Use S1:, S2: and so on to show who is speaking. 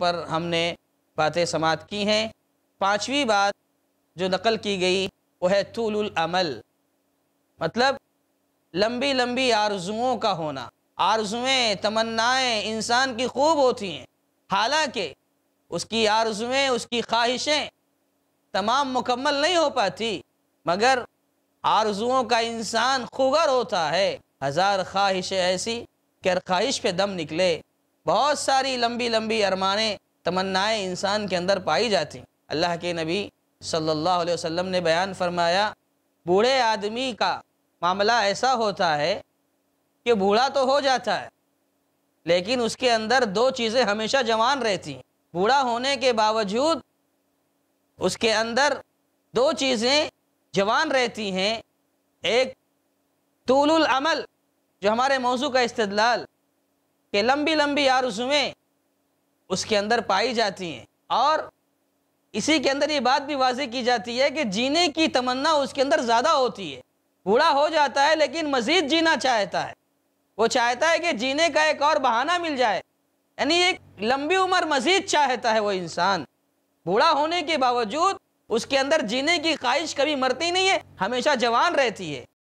S1: पर हमने बातें समाप्त की हैं पांचवी बात जो नकल की गई वो है तूल अमल मतलब लंबी लंबी आरजुओं का होना आरजुएं तमन्नाएं इंसान की खूब होती हैं हालांकि उसकी आरजुएं उसकी ख्वाहिशें तमाम मुकम्मल नहीं हो पाती मगर आरजुओं का इंसान खुगर होता है हज़ार ख्वाहिशें ऐसी कि ख्वाहिश पे दम निकले बहुत सारी लंबी लंबी अरमानें तमन्नाएं इंसान के अंदर पाई जाती अल्लाह के नबी सल्लल्लाहु अलैहि वसल्लम ने बयान फरमाया बूढ़े आदमी का मामला ऐसा होता है कि बूढ़ा तो हो जाता है लेकिन उसके अंदर दो चीज़ें हमेशा जवान रहती हैं बूढ़ा होने के बावजूद उसके अंदर दो चीज़ें जवान रहती हैं एक तूल अमल जो हमारे मौजू का इस्तलाल कि लंबी लंबी आरजुएँ उसके अंदर पाई जाती हैं और इसी के अंदर ये बात भी वाजे की जाती है कि जीने की तमन्ना उसके अंदर ज़्यादा होती है बूढ़ा हो जाता है लेकिन मज़ीद जीना चाहता है वो चाहता है कि जीने का एक और बहाना मिल जाए यानी एक लंबी उम्र मज़ीद चाहता है वो इंसान बूढ़ा होने के बावजूद उसके अंदर जीने की ख्वाहिश कभी मरती नहीं है हमेशा जवान रहती है